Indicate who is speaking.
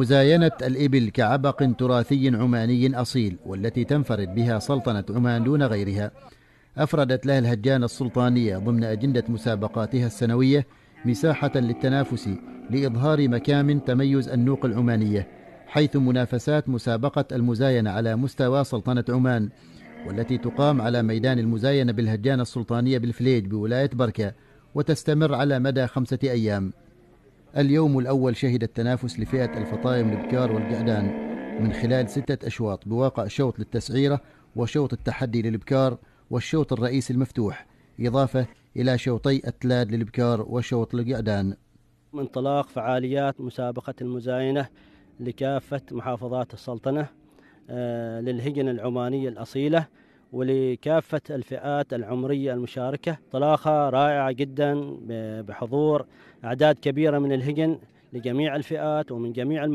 Speaker 1: مزاينة الإبل كعبق تراثي عماني أصيل والتي تنفرد بها سلطنة عمان دون غيرها أفردت لها الهجان السلطانية ضمن أجندة مسابقاتها السنوية مساحة للتنافس لإظهار مكامن تميز النوق العمانية حيث منافسات مسابقة المزاينة على مستوى سلطنة عمان والتي تقام على ميدان المزاينة بالهجان السلطانية بالفليج بولاية بركة وتستمر على مدى خمسة أيام اليوم الأول شهد التنافس لفئة الفطايم البكار والقعدان من خلال ستة أشواط بواقع شوط للتسعيرة وشوط التحدي للبكار والشوط الرئيسي المفتوح إضافة إلى شوطي التلاد للبكار وشوط القعدان
Speaker 2: من انطلاق فعاليات مسابقة المزاينة لكافة محافظات السلطنة آه، للهجن العمانية الأصيلة ولكافة الفئات العمرية المشاركة طلاقة رائعة جدا بحضور أعداد كبيرة من الهجن لجميع الفئات ومن جميع المحافظات